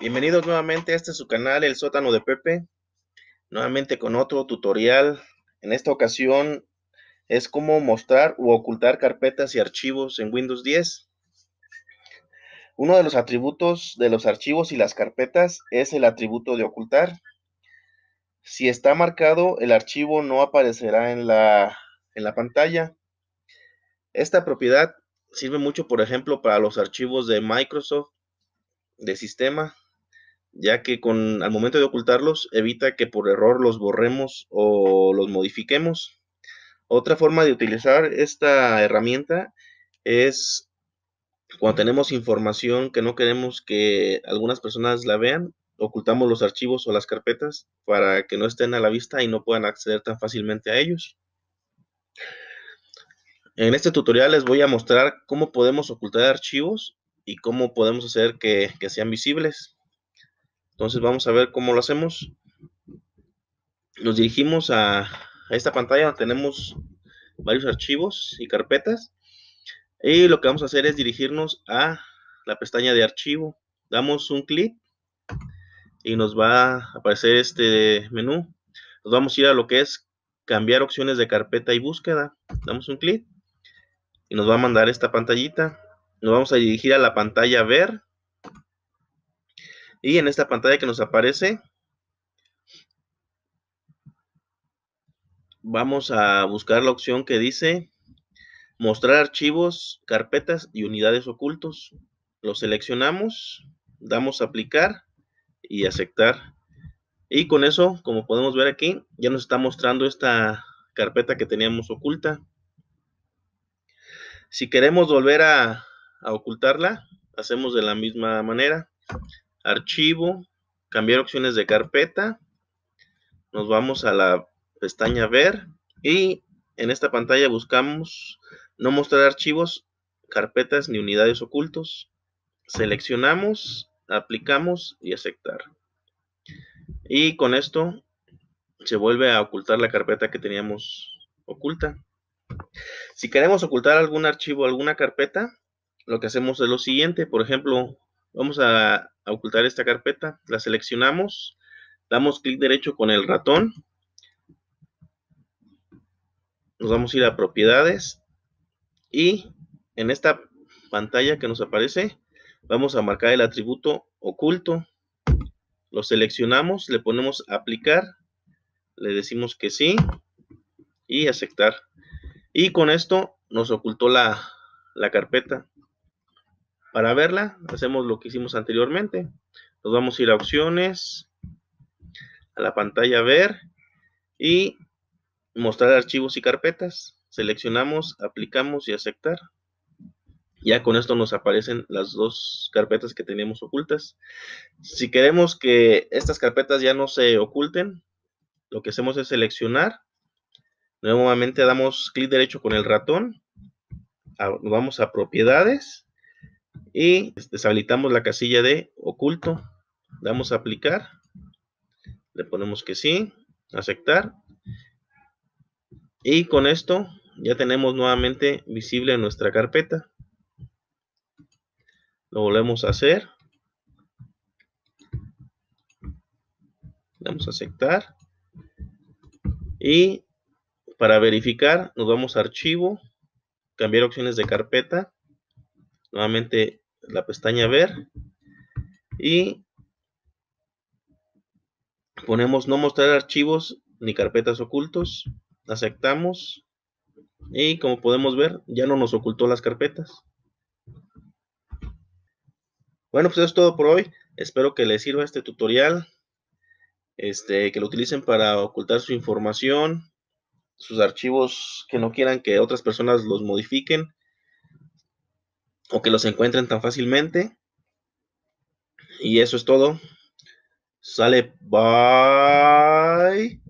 Bienvenidos nuevamente a este su canal, El Sótano de Pepe. Nuevamente con otro tutorial. En esta ocasión es cómo mostrar u ocultar carpetas y archivos en Windows 10. Uno de los atributos de los archivos y las carpetas es el atributo de ocultar. Si está marcado, el archivo no aparecerá en la, en la pantalla. Esta propiedad sirve mucho, por ejemplo, para los archivos de Microsoft, de sistema, ya que con, al momento de ocultarlos evita que por error los borremos o los modifiquemos. Otra forma de utilizar esta herramienta es cuando tenemos información que no queremos que algunas personas la vean, ocultamos los archivos o las carpetas para que no estén a la vista y no puedan acceder tan fácilmente a ellos. En este tutorial les voy a mostrar cómo podemos ocultar archivos y cómo podemos hacer que, que sean visibles. Entonces vamos a ver cómo lo hacemos. Nos dirigimos a, esta pantalla donde tenemos varios archivos y carpetas. Y lo que vamos a hacer es dirigirnos a la pestaña de archivo. Damos un clic y nos va a aparecer este menú. Nos vamos a ir a lo que es cambiar opciones de carpeta y búsqueda. Damos un clic y nos va a mandar esta pantallita. Nos vamos a dirigir a la pantalla ver y en esta pantalla que nos aparece, vamos a buscar la opción que dice mostrar archivos, carpetas y unidades ocultos. Lo seleccionamos, damos a aplicar y aceptar. Y con eso, como podemos ver aquí, ya nos está mostrando esta carpeta que teníamos oculta. Si queremos volver a, a ocultarla, hacemos de la misma manera archivo, cambiar opciones de carpeta. Nos vamos a la pestaña ver y en esta pantalla buscamos no mostrar archivos, carpetas ni unidades ocultos. Seleccionamos, aplicamos y aceptar. Y con esto se vuelve a ocultar la carpeta que teníamos oculta. Si queremos ocultar algún archivo, alguna carpeta, lo que hacemos es lo siguiente. Por ejemplo, Vamos a, ocultar esta carpeta, la seleccionamos, damos clic derecho con el ratón, nos vamos a ir a propiedades y en esta pantalla que nos aparece vamos a marcar el atributo oculto, lo seleccionamos, le ponemos aplicar, le decimos que sí y aceptar. Y con esto nos ocultó la carpeta. Para verla, hacemos lo que hicimos anteriormente. Nos vamos a ir a opciones, a la pantalla ver y mostrar archivos y carpetas. Seleccionamos, aplicamos y aceptar. Ya con esto nos aparecen las dos carpetas que teníamos ocultas. Si queremos que estas carpetas ya no se oculten, lo que hacemos es seleccionar. Nuevamente damos clic derecho con el ratón. Vamos a propiedades y pues, deshabilitamos la casilla de oculto. Damos a aplicar. Le ponemos que sí, aceptar. Y con esto ya tenemos nuevamente visible nuestra carpeta. Lo volvemos a hacer. Damos a aceptar. Y para verificar nos vamos a archivo, cambiar opciones de carpeta. Nuevamente la pestaña ver y ponemos no mostrar archivos ni carpetas ocultos, aceptamos y como podemos ver ya no nos ocultó las carpetas. Bueno, pues eso es todo por hoy. Espero que les sirva este tutorial, este, que lo utilicen para ocultar su información, sus archivos que no quieran que otras personas los modifiquen o que los encuentren tan fácilmente. Y eso es todo. Sale. Bye.